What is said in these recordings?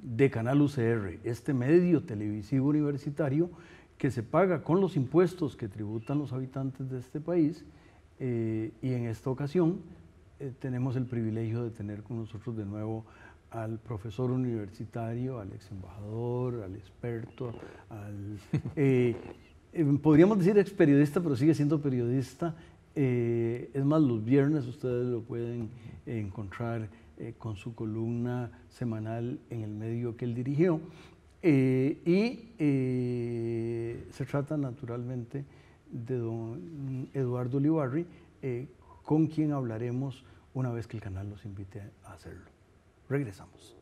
de Canal UCR, este medio televisivo universitario que se paga con los impuestos que tributan los habitantes de este país eh, y en esta ocasión eh, tenemos el privilegio de tener con nosotros de nuevo al profesor universitario, al ex embajador, al experto, al, eh, podríamos decir ex periodista, pero sigue siendo periodista. es más, los viernes ustedes lo pueden encontrar eh, con su columna semanal en el medio que él dirigió. Eh, y eh, se trata naturalmente de don Eduardo Libarri, con quien hablaremos una vez que el canal los invite a hacerlo. Regresamos.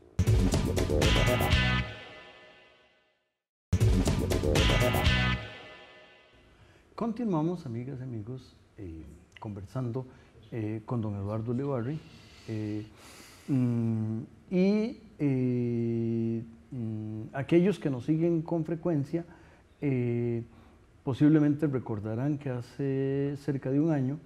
Continuamos, amigas y amigos, conversando con don Eduardo Libarri. Mm, y eh, mm, aquellos que nos siguen con frecuencia eh, posiblemente recordarán que hace cerca de un año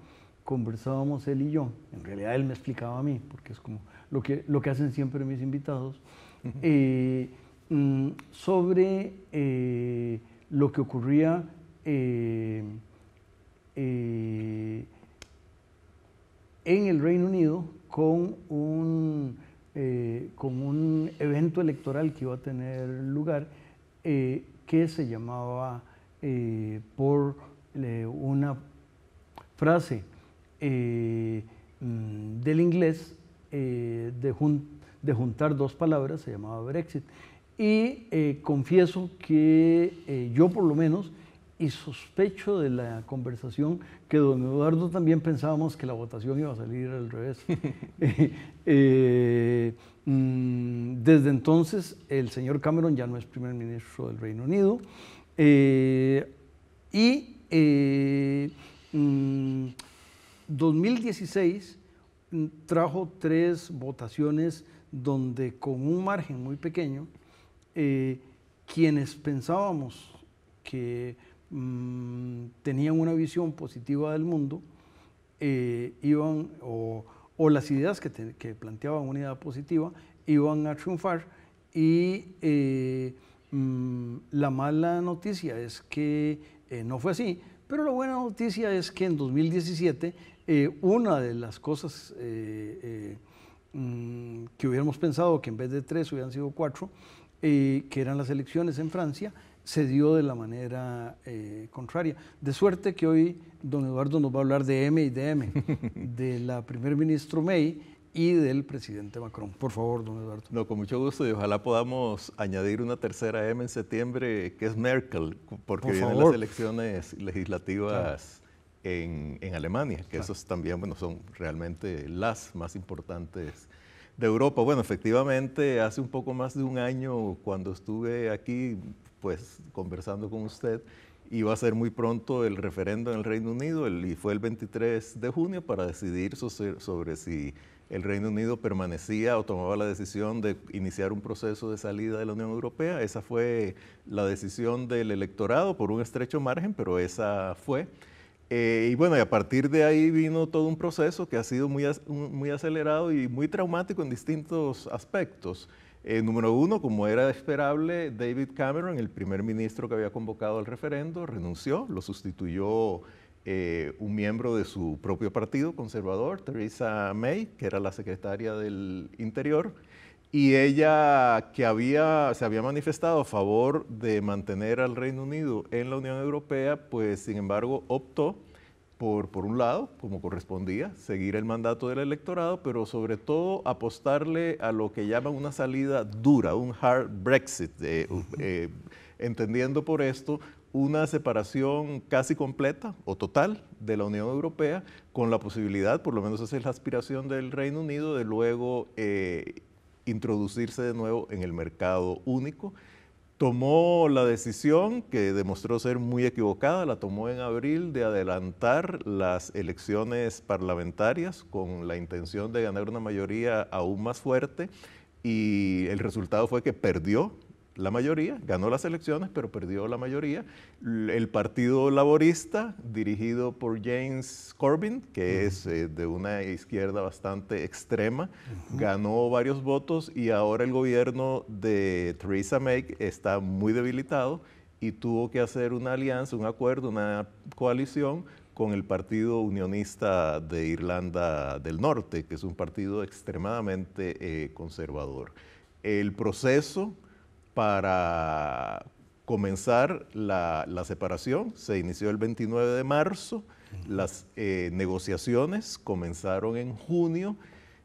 conversábamos él y yo, en realidad él me explicaba a mí, porque es como lo que, lo que hacen siempre mis invitados, eh, mm, sobre lo que ocurría en el Reino Unido con un, eh, un evento electoral que iba a tener lugar eh, que se llamaba eh, por una frase mm, del inglés de, de, juntar dos palabras, se llamaba Brexit. Y confieso que yo por lo menos y sospecho de la conversación que don Eduardo también pensábamos que la votación iba a salir al revés. Eh, mm, desde entonces el señor Cameron ya no es primer ministro del Reino Unido eh, y 2016 eh, mm, mm, trajo tres votaciones donde con un margen muy pequeño quienes pensábamos que Mm, tenían una visión positiva del mundo, eh, iban, o, las ideas que, planteaban una idea positiva, iban a triunfar y eh, mm, la mala noticia es que eh, no fue así, pero la buena noticia es que en 2017 una de las cosas mm, que hubiéramos pensado que en vez de tres hubieran sido cuatro, que eran las elecciones en Francia, se dio de la manera eh, contraria. De suerte que hoy don Eduardo nos va a hablar de M y de M, de la primer ministro May y del presidente Macron. Por favor, don Eduardo. No, con mucho gusto y ojalá podamos añadir una tercera M en septiembre, que es Merkel, porque vienen las elecciones legislativas en, en, Alemania, que esas esos también bueno, son realmente las más importantes de Europa. Bueno, efectivamente, hace un poco más de un año, cuando estuve aquí, pues conversando con usted, iba a ser muy pronto el referendo en el Reino Unido el, y fue el 23 de junio para decidir sobre, si el Reino Unido permanecía o tomaba la decisión de iniciar un proceso de salida de la Unión Europea. Esa fue la decisión del electorado por un estrecho margen, pero esa fue. Eh, y bueno, y a partir de ahí vino todo un proceso que ha sido muy, muy acelerado y muy traumático en distintos aspectos. Eh, número uno, como era esperable, David Cameron, el primer ministro que había convocado al referendo, renunció, lo sustituyó eh, un miembro de su propio partido conservador, Theresa May, que era la secretaria del Interior, y ella que había, se había manifestado a favor de mantener al Reino Unido en la Unión Europea, pues sin embargo optó por, un lado, como correspondía, seguir el mandato del electorado, pero sobre todo apostarle a lo que llaman una salida dura, un hard Brexit, eh, eh, entendiendo por esto una separación casi completa o total de la Unión Europea, con la posibilidad, por lo menos esa es la aspiración del Reino Unido, de luego eh, introducirse de nuevo en el mercado único tomó la decisión, que demostró ser muy equivocada, la tomó en abril de adelantar las elecciones parlamentarias con la intención de ganar una mayoría aún más fuerte y el resultado fue que perdió la mayoría, ganó las elecciones, pero perdió la mayoría. El Partido Laborista, dirigido por James Corbyn, que es eh, de una izquierda bastante extrema, ganó varios votos y ahora el gobierno de Theresa May está muy debilitado y tuvo que hacer una alianza, un acuerdo, una coalición con el Partido Unionista de Irlanda del Norte, que es un partido extremadamente eh, conservador. El proceso para comenzar la, separación. Se inició el 29 de marzo, las eh, negociaciones comenzaron en junio.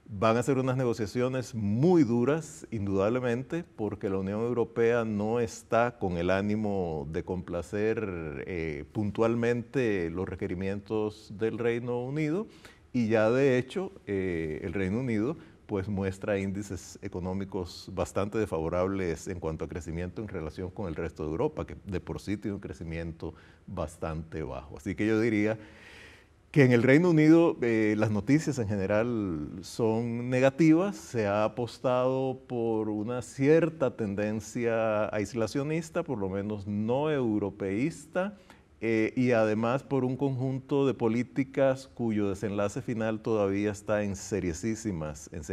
Van a ser unas negociaciones muy duras, indudablemente, porque la Unión Europea no está con el ánimo de complacer eh, puntualmente los requerimientos del Reino Unido y ya de hecho eh, el Reino Unido pues muestra índices económicos bastante desfavorables en cuanto a crecimiento en relación con el resto de Europa, que de por sí tiene un crecimiento bastante bajo. Así que yo diría que en el Reino Unido eh, las noticias en general son negativas, se ha apostado por una cierta tendencia aislacionista, por lo menos no europeísta, eh, y además por un conjunto de políticas cuyo desenlace final todavía está en seriosísimas en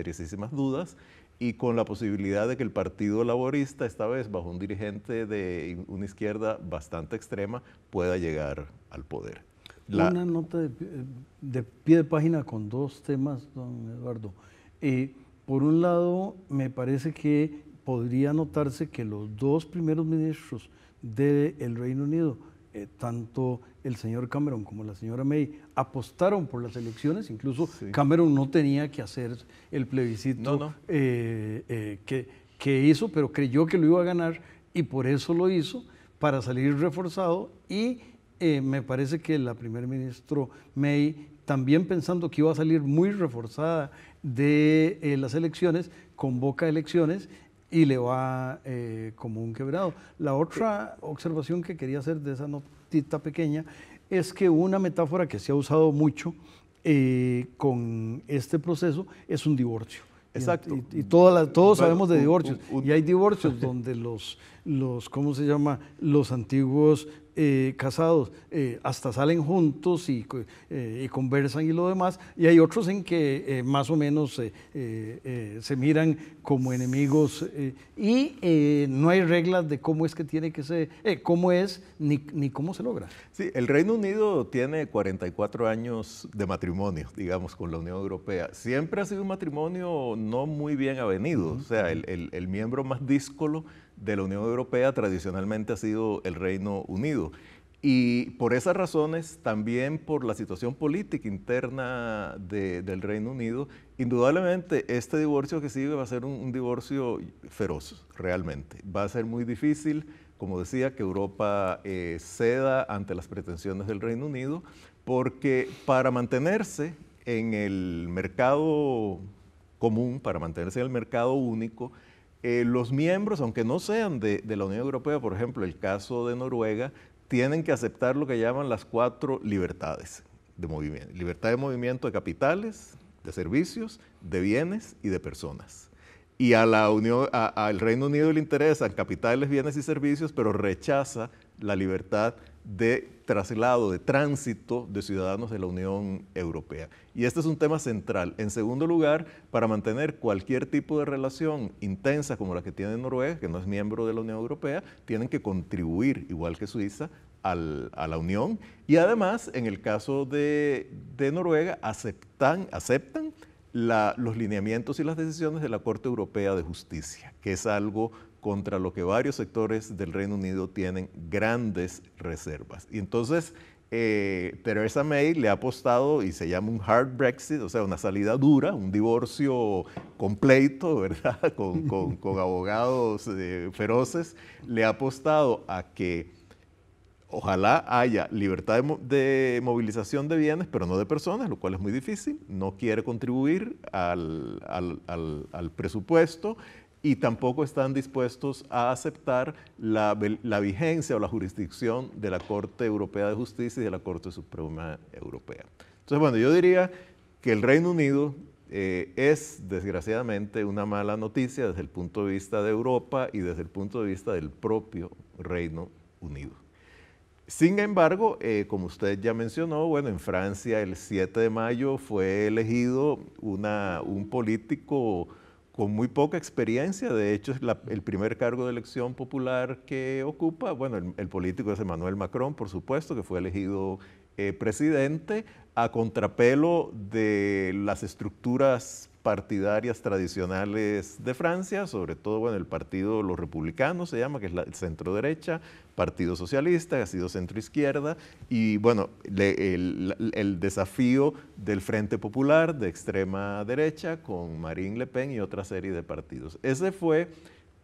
dudas y con la posibilidad de que el Partido Laborista, esta vez bajo un dirigente de una izquierda bastante extrema, pueda llegar al poder. Una nota de, pie de página con dos temas, don Eduardo. Eh, por un lado, me parece que podría notarse que los dos primeros ministros del Reino Unido, eh, tanto el señor Cameron como la señora May apostaron por las elecciones, incluso Cameron no tenía que hacer el plebiscito eh, eh, que, que, hizo, pero creyó que lo iba a ganar y por eso lo hizo, para salir reforzado y me parece que la primer ministro May también pensando que iba a salir muy reforzada de las elecciones, convoca elecciones y le va eh, como un quebrado. La otra observación que quería hacer de esa notita pequeña es que una metáfora que se ha usado mucho eh, con este proceso es un divorcio. Exacto. Y, y, todos sabemos de divorcios. y hay divorcios donde los, los, ¿cómo se llama? Los antiguos eh, casados eh, hasta salen juntos eh, y, conversan y lo demás, y hay otros en que más o menos se miran como enemigos y no hay reglas de cómo es que tiene que ser, cómo es ni, cómo se logra. Sí, el Reino Unido tiene 44 años de matrimonio, digamos, con la Unión Europea. Siempre ha sido un matrimonio no muy bien avenido, o sea, el, el miembro más díscolo de la Unión Europea tradicionalmente ha sido el Reino Unido. Y por esas razones, también por la situación política interna del Reino Unido, indudablemente este divorcio que sigue va a ser un, divorcio feroz, realmente. Va a ser muy difícil, como decía, que Europa eh, ceda ante las pretensiones del Reino Unido, porque para mantenerse en el mercado común, para mantenerse en el mercado único, eh, los miembros, aunque no sean de, la Unión Europea, por ejemplo, el caso de Noruega, tienen que aceptar lo que llaman las cuatro libertades de movimiento. Libertad de movimiento de capitales, de servicios, de bienes y de personas. Y a la Unión, al Reino Unido le interesan capitales, bienes y servicios, pero rechaza la libertad de traslado, de tránsito de ciudadanos de la Unión Europea. Y este es un tema central. En segundo lugar, para mantener cualquier tipo de relación intensa como la que tiene Noruega, que no es miembro de la Unión Europea, tienen que contribuir, igual que Suiza, a la Unión. Y además, en el caso de, Noruega, aceptan, aceptan los lineamientos y las decisiones de la Corte Europea de Justicia, que es algo contra lo que varios sectores del Reino Unido tienen grandes reservas. Y entonces eh, Theresa May le ha apostado y se llama un hard Brexit, o sea, una salida dura, un divorcio completo, ¿verdad? Con, abogados eh, feroces, le ha apostado a que ojalá haya libertad de, movilización de bienes, pero no de personas, lo cual es muy difícil, no quiere contribuir al presupuesto y tampoco están dispuestos a aceptar la, vigencia o la jurisdicción de la Corte Europea de Justicia y de la Corte Suprema Europea. Entonces, bueno, yo diría que el Reino Unido eh, es desgraciadamente una mala noticia desde el punto de vista de Europa y desde el punto de vista del propio Reino Unido. Sin embargo, eh, como usted ya mencionó, bueno, en Francia el 7 de mayo fue elegido una, un político con muy poca experiencia, de hecho es el primer cargo de elección popular que ocupa, bueno, el, político es Emmanuel Macron, por supuesto, que fue elegido eh, presidente a contrapelo de las estructuras partidarias tradicionales de Francia, sobre todo bueno, el partido Los Republicanos se llama, que es el centro derecha, Partido Socialista, que ha sido centro izquierda, y bueno, el, el, desafío del Frente Popular de extrema derecha con Marine Le Pen y otra serie de partidos. Ese fue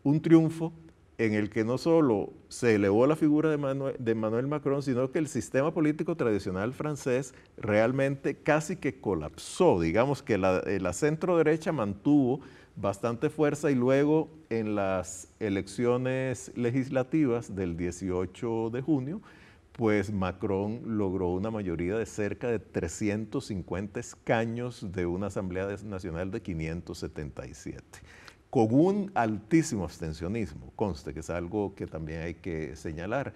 un triunfo en el que no solo se elevó la figura de Manuel, de Macron, sino que el sistema político tradicional francés realmente casi que colapsó. Digamos que la, eh, la centro derecha mantuvo bastante fuerza y luego en las elecciones legislativas del 18 de junio, pues Macron logró una mayoría de cerca de 350 escaños de una Asamblea Nacional de 577 con un altísimo abstencionismo, conste que es algo que también hay que señalar.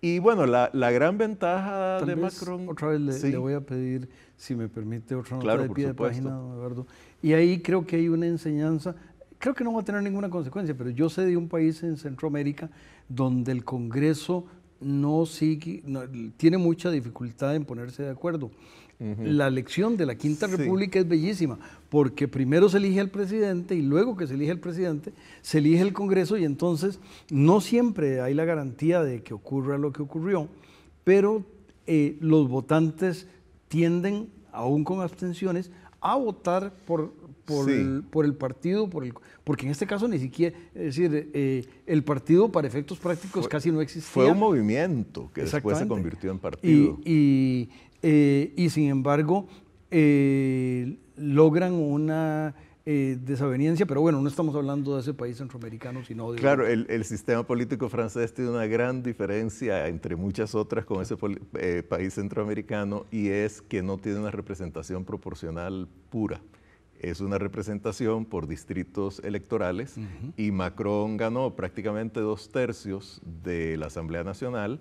Y bueno, la, gran ventaja de Macron... Otra vez le, voy a pedir, si me permite, otra nota de pie de página, Eduardo. Y ahí creo que hay una enseñanza, creo que no va a tener ninguna consecuencia, pero yo sé de un país en Centroamérica donde el Congreso no tiene mucha dificultad en ponerse de acuerdo. La elección de la Quinta República es bellísima, porque primero se elige al presidente y luego que se elige el presidente, se elige el Congreso y entonces no siempre hay la garantía de que ocurra lo que ocurrió, pero eh, los votantes tienden, aún con abstenciones, a votar por por, el, partido, por el, porque en este caso ni siquiera, es decir, eh, el partido para efectos prácticos casi no existía. Fue un movimiento que después se convirtió en partido. Y, eh, y, sin embargo, eh, logran una... desaveniencia, pero bueno, no estamos hablando de ese país centroamericano, sino Claro, el, sistema político francés tiene una gran diferencia, entre muchas otras, con ese país centroamericano, y es que no tiene una representación proporcional pura es una representación por distritos electorales y Macron ganó prácticamente dos tercios de la Asamblea Nacional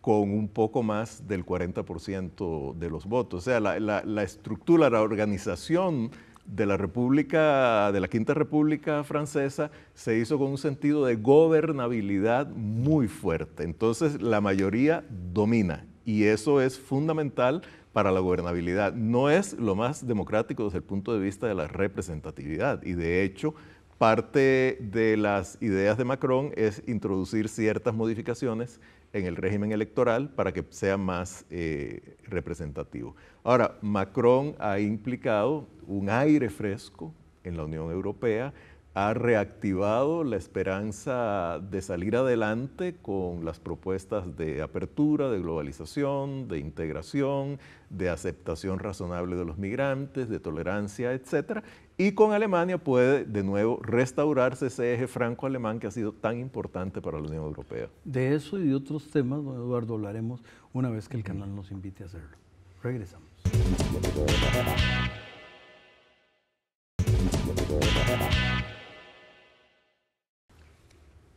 con un poco más del 40% de los votos. O sea, la, la, estructura, la organización de la República, de la Quinta República Francesa, se hizo con un sentido de gobernabilidad muy fuerte. Entonces, la mayoría domina y eso es fundamental para la gobernabilidad. No es lo más democrático desde el punto de vista de la representatividad y de hecho parte de las ideas de Macron es introducir ciertas modificaciones en el régimen electoral para que sea más eh, representativo. Ahora, Macron ha implicado un aire fresco en la Unión Europea, ha reactivado la esperanza de salir adelante con las propuestas de apertura, de globalización, de integración, de aceptación razonable de los migrantes, de tolerancia, etc. Y con Alemania puede de nuevo restaurarse ese eje franco-alemán que ha sido tan importante para la Unión Europea. De eso y de otros temas, Eduardo, hablaremos una vez que el canal nos invite a hacerlo. Regresamos.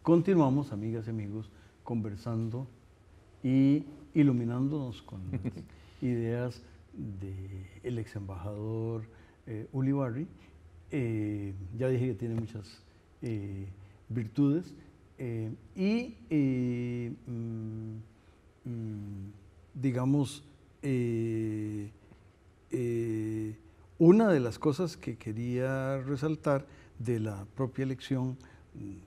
Continuamos, amigas y amigos, conversando y iluminándonos con ideas del ex embajador eh, Ulibarri eh, ya dije que tiene muchas eh, virtudes. y, mm, mm, digamos, una de las cosas que quería resaltar de la propia elección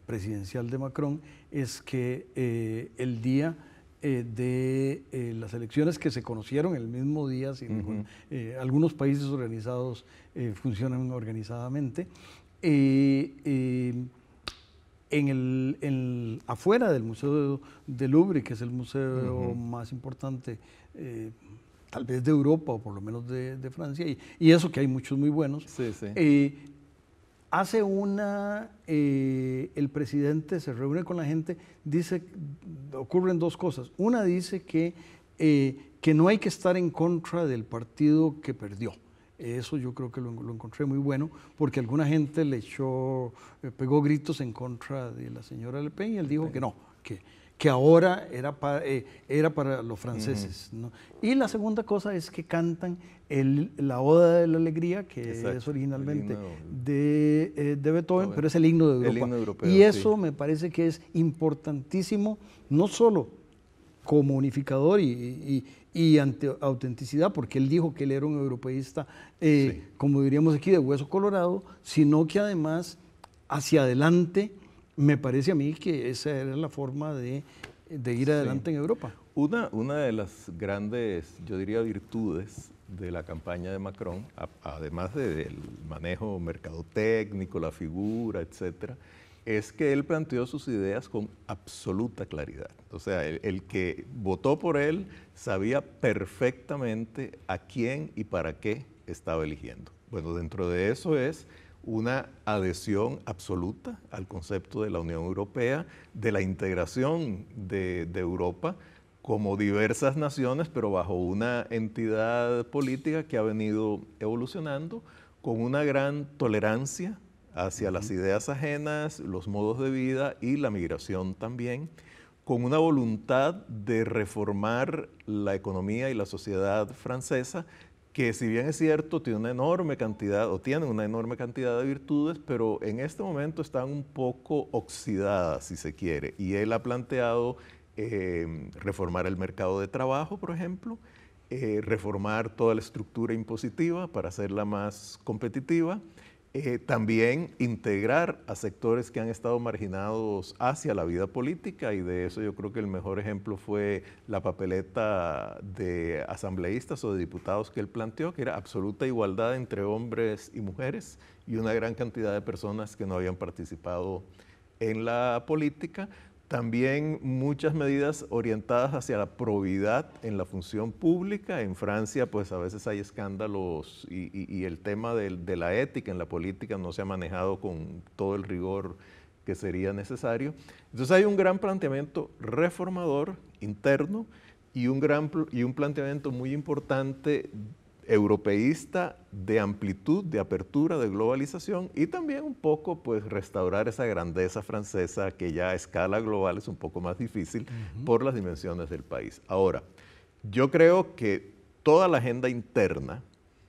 presidencial de Macron es que eh, el día eh, de eh, las elecciones que se conocieron el mismo día, sin algunos países organizados funcionan organizadamente, en el, afuera del Museo de Louvre, que es el museo más importante tal vez de Europa o por lo menos de, Francia, y, eso que hay muchos muy buenos, hace una el presidente se reúne con la gente, dice, ocurren dos cosas. Una dice que, eh, que no hay que estar en contra del partido que perdió. Eso yo creo que lo, encontré muy bueno, porque alguna gente le echó, eh, pegó gritos en contra de la señora Le Pen y él dijo que no, que, que ahora era, eh, era para los franceses. Y la segunda cosa es que cantan la Oda de la Alegría, que es originalmente de, eh, Beethoven, pero es el himno de Europa. y eso me parece que es importantísimo, no solo como unificador y, ante autenticidad, porque él dijo que él era un europeísta, eh, como diríamos aquí, de hueso colorado, sino que además hacia adelante me parece a mí que esa era la forma de, ir adelante en Europa. Una, una de las grandes, yo diría, virtudes de la campaña de Macron, además del manejo mercadotécnico, la figura, etcétera, es que él planteó sus ideas con absoluta claridad. O sea, el, que votó por él sabía perfectamente a quién y para qué estaba eligiendo. Bueno, dentro de eso es una adhesión absoluta al concepto de la Unión Europea, de la integración de, Europa como diversas naciones, pero bajo una entidad política que ha venido evolucionando con una gran tolerancia hacia las ideas ajenas, los modos de vida y la migración también, con una voluntad de reformar la economía y la sociedad francesa que si bien es cierto, tiene una enorme cantidad o tiene una enorme cantidad de virtudes, pero en este momento están un poco oxidadas, si se quiere. Y él ha planteado em, reformar el mercado de trabajo, por ejemplo, eh, reformar toda la estructura impositiva para hacerla más competitiva, eh, también integrar a sectores que han estado marginados hacia la vida política y de eso yo creo que el mejor ejemplo fue la papeleta de asambleístas o de diputados que él planteó, que era absoluta igualdad entre hombres y mujeres y una gran cantidad de personas que no habían participado en la política, también muchas medidas orientadas hacia la probidad en la función pública. En Francia, pues a veces hay escándalos y, el tema de, de, la ética en la política no se ha manejado con todo el rigor que sería necesario. Entonces hay un gran planteamiento reformador interno y un, gran, y un planteamiento muy importante europeísta de amplitud, de apertura, de globalización y también un poco pues restaurar esa grandeza francesa que ya a escala global es un poco más difícil por las dimensiones del país. Ahora, yo creo que toda la agenda interna,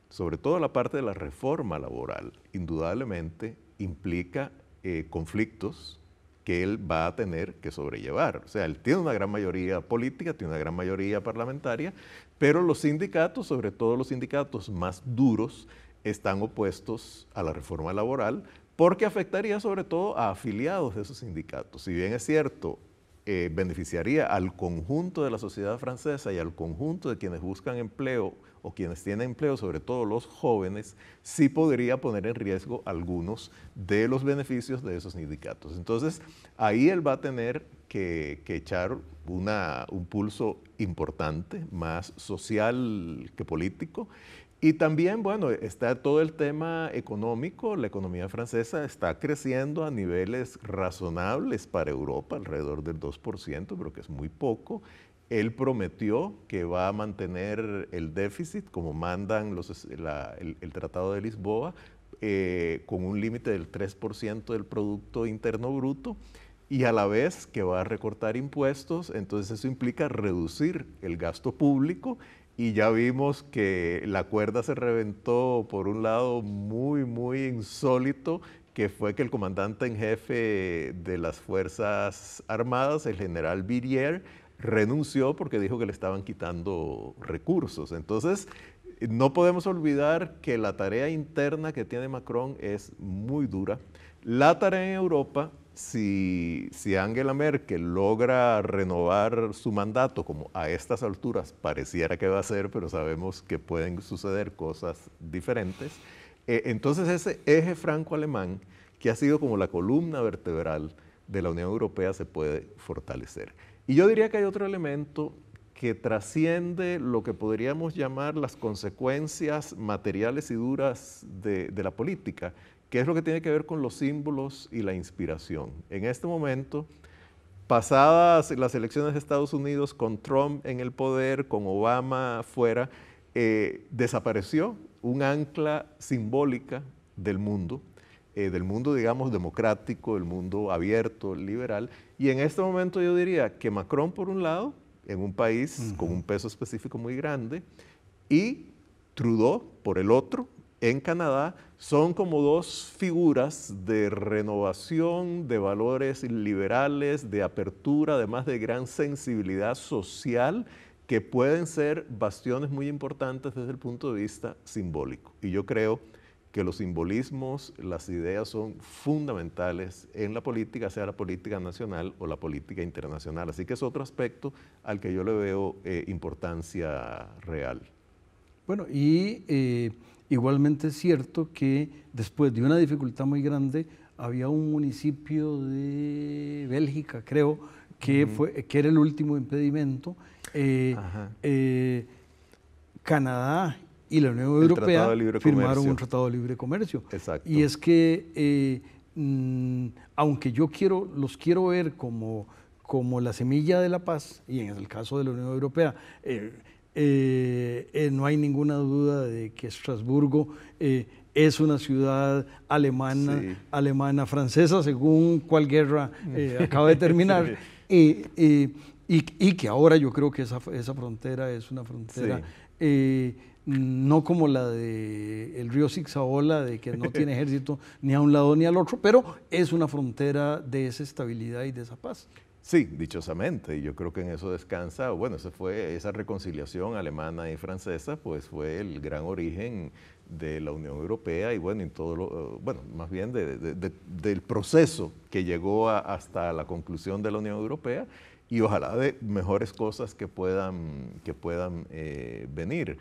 sobre todo la parte de la reforma laboral, indudablemente implica eh, conflictos, que él va a tener que sobrellevar. O sea, él tiene una gran mayoría política, tiene una gran mayoría parlamentaria, pero los sindicatos, sobre todo los sindicatos más duros, están opuestos a la reforma laboral porque afectaría sobre todo a afiliados de esos sindicatos. Si bien es cierto, eh, beneficiaría al conjunto de la sociedad francesa y al conjunto de quienes buscan empleo o quienes tienen empleo, sobre todo los jóvenes, sí podría poner en riesgo algunos de los beneficios de esos sindicatos. Entonces, ahí él va a tener que, echar un pulso importante, más social que político, y también, bueno, está todo el tema económico. La economía francesa está creciendo a niveles razonables para Europa, alrededor del 2%, pero que es muy poco. Él prometió que va a mantener el déficit, como mandan los, el, Tratado de Lisboa, eh, con un límite del 3% del Producto Interno Bruto y a la vez que va a recortar impuestos, entonces eso implica reducir el gasto público y ya vimos que la cuerda se reventó por un lado muy, muy insólito, que fue que el comandante en jefe de las Fuerzas Armadas, el general Birier, renunció porque dijo que le estaban quitando recursos. Entonces, no podemos olvidar que la tarea interna que tiene Macron es muy dura. La tarea en Europa si, si, Angela Merkel logra renovar su mandato, como a estas alturas pareciera que va a ser, pero sabemos que pueden suceder cosas diferentes, eh, entonces ese eje franco-alemán, que ha sido como la columna vertebral de la Unión Europea, se puede fortalecer. Y yo diría que hay otro elemento que trasciende lo que podríamos llamar las consecuencias materiales y duras de la política, ¿Qué es lo que tiene que ver con los símbolos y la inspiración. En este momento, pasadas las elecciones de Estados Unidos, con Trump en el poder, con Obama fuera, eh, desapareció un ancla simbólica del mundo, eh, del mundo, digamos, democrático, del mundo abierto, liberal. Y en este momento yo diría que Macron, por un lado, en un país con un peso específico muy grande, y Trudeau, por el otro, en Canadá, son como dos figuras de renovación de valores liberales, de apertura, además de gran sensibilidad social, que pueden ser bastiones muy importantes desde el punto de vista simbólico. Y yo creo que los simbolismos, las ideas son fundamentales en la política, sea la política nacional o la política internacional. Así que es otro aspecto al que yo le veo eh, importancia real. Bueno, y eh, igualmente es cierto que después de una dificultad muy grande, había un municipio de Bélgica, creo, que, fue, que era el último impedimento. Eh, eh, Canadá y la Unión Europea firmaron un tratado de libre comercio. Y es que, mm, aunque yo quiero, los quiero ver como, como la semilla de la paz, y en el caso de la Unión Europea, eh, eh, no hay ninguna duda de que Estrasburgo eh, es una ciudad alemana, alemana, francesa, según cuál guerra acaba de terminar. y, que ahora yo creo que esa, frontera es una frontera no como la de el río Sixaola de que no tiene ejército ni a un lado ni al otro, pero es una frontera de esa estabilidad y de esa paz. Sí, dichosamente, y yo creo que en eso descansa, bueno, esa fue esa reconciliación alemana y francesa, pues fue el gran origen de la Unión Europea y bueno, en todo lo, eh, bueno, más bien del proceso que llegó hasta la conclusión de la Unión Europea y ojalá de mejores cosas que puedan, que puedan eh, venir.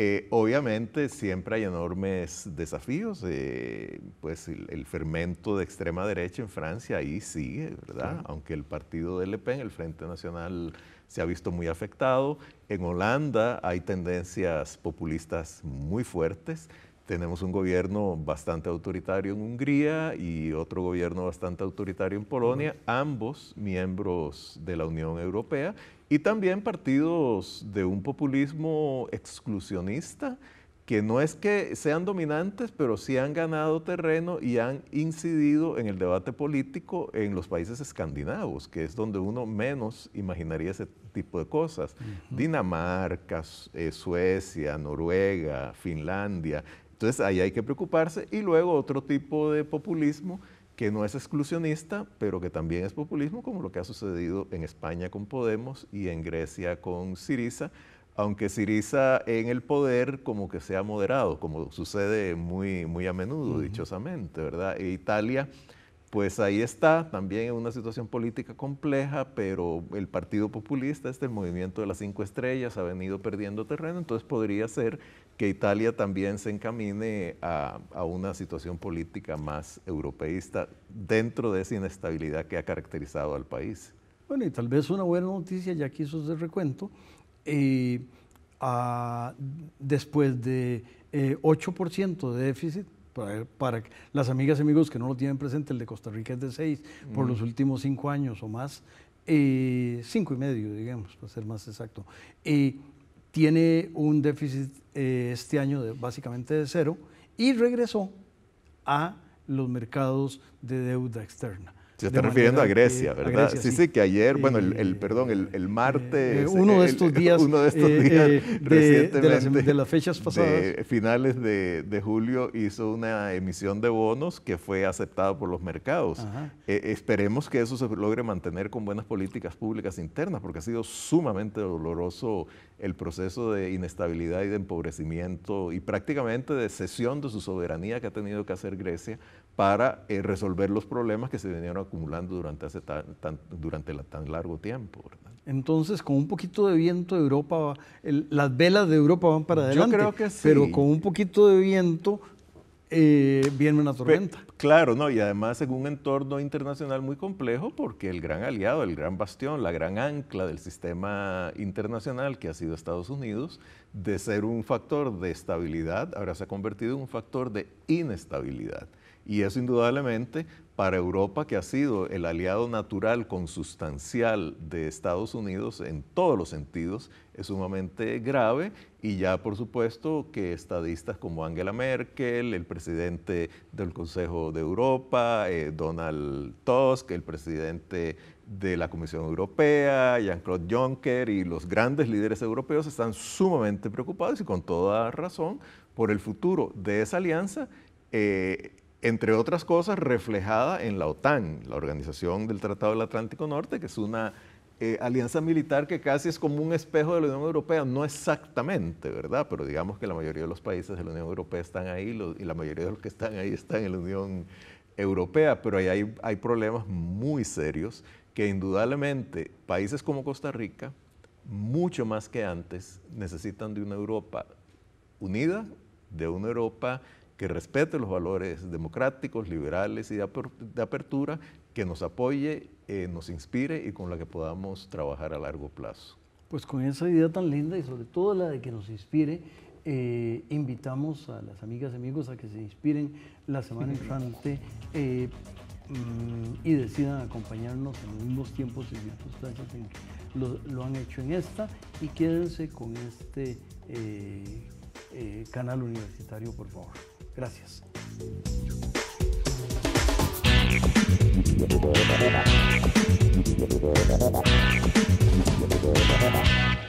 Eh, obviamente siempre hay enormes desafíos, eh, pues el, fermento de extrema derecha en Francia ahí sigue, ¿verdad? Aunque el partido de Le Pen, el Frente Nacional, se ha visto muy afectado. En Holanda hay tendencias populistas muy fuertes tenemos un gobierno bastante autoritario en Hungría y otro gobierno bastante autoritario en Polonia, ambos miembros de la Unión Europea, y también partidos de un populismo exclusionista que no es que sean dominantes, pero sí han ganado terreno y han incidido en el debate político en los países escandinavos, que es donde uno menos imaginaría ese tipo de cosas. Dinamarca, eh, Suecia, Noruega, Finlandia, entonces ahí hay que preocuparse y luego otro tipo de populismo que no es exclusionista, pero que también es populismo, como lo que ha sucedido en España con Podemos y en Grecia con Siriza, aunque Siriza en el poder como que sea moderado, como sucede muy, muy a menudo, dichosamente, ¿verdad? E Italia pues ahí está, también en una situación política compleja, pero el Partido Populista, este el movimiento de las cinco estrellas, ha venido perdiendo terreno, entonces podría ser que Italia también se encamine a, una situación política más europeísta dentro de esa inestabilidad que ha caracterizado al país. Bueno, y tal vez una buena noticia, ya que hizo recuento, eh, ah, después de 8% eh, de déficit, para, las amigas y amigos que no lo tienen presente, el de Costa Rica es de 6 por los últimos 5 años o más, 5 eh, y medio, digamos, para ser más exacto. tiene un déficit eh, este año de, básicamente de cero y regresó a los mercados de deuda externa. Se está refiriendo a Grecia, ¿verdad? sí, sí, que ayer, bueno, el, eh, perdón, el, eh, martes. Eh, uno de estos días. uno de recientemente. De, las, fechas pasadas. finales de, julio hizo una emisión de bonos que fue aceptada por los mercados. E, esperemos que eso se logre mantener con buenas políticas públicas internas, porque ha sido sumamente doloroso el proceso de inestabilidad y de empobrecimiento y prácticamente de cesión de su soberanía que ha tenido que hacer Grecia para eh, resolver los problemas que se venían acumulando durante, hace tan, durante la, tan largo tiempo. Entonces, con un poquito de viento Europa, las velas de Europa van para adelante. Yo creo que sí. Pero con un poquito de viento eh, viene una tormenta. claro, no, y además en un entorno internacional muy complejo, porque el gran aliado, el gran bastión, la gran ancla del sistema internacional que ha sido Estados Unidos, de ser un factor de estabilidad, ahora se ha convertido en un factor de inestabilidad. Y eso indudablemente para Europa, que ha sido el aliado natural, consustancial de Estados Unidos en todos los sentidos, es sumamente grave y ya por supuesto que estadistas como Angela Merkel, el presidente del Consejo de Europa, eh, Donald Tusk, el presidente de la Comisión Europea, Jean-Claude Juncker y los grandes líderes europeos están sumamente preocupados y con toda razón por el futuro de esa alianza. Eh, entre otras cosas, reflejada en la OTAN, la Organización del Tratado del Atlántico Norte, que es una eh, alianza militar que casi es como un espejo de la Unión Europea, no exactamente, ¿verdad? Pero digamos que la mayoría de los países de la Unión Europea están ahí y la mayoría de los que están ahí están en la Unión Europea, pero ahí hay problemas muy serios que indudablemente países como Costa Rica, mucho más que antes, necesitan de una Europa unida, de una Europa que respete los valores democráticos, liberales y de, apertura, que nos apoye, eh, nos inspire y con la que podamos trabajar a largo plazo. Pues con esa idea tan linda y sobre todo la de que nos inspire, eh, invitamos a las amigas y amigos a que se inspiren la semana entrante eh, mm, y decidan acompañarnos en los mismos tiempos y circunstancias lo, han hecho en esta y quédense con este canal universitario, por favor. Gracias.